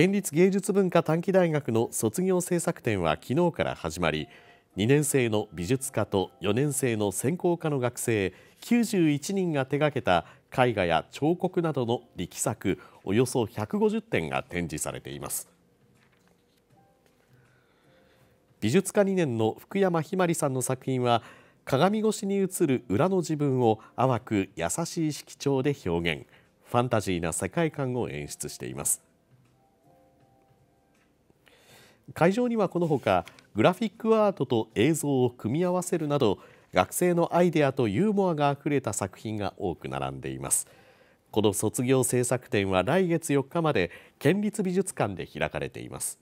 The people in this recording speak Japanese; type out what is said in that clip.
県立芸術文化短期大学の卒業制作展は昨日から始まり2年生の美術科と4年生の専攻科の学生91人が手掛けた絵画や彫刻などの力作およそ150点が展示されています美術科2年の福山ひまりさんの作品は鏡越しに映る裏の自分を淡く優しい色調で表現ファンタジーな世界観を演出しています会場にはこのほかグラフィックアートと映像を組み合わせるなど学生のアイデアとユーモアがあふれた作品が多く並んでいますこの卒業制作展は来月4日まで県立美術館で開かれています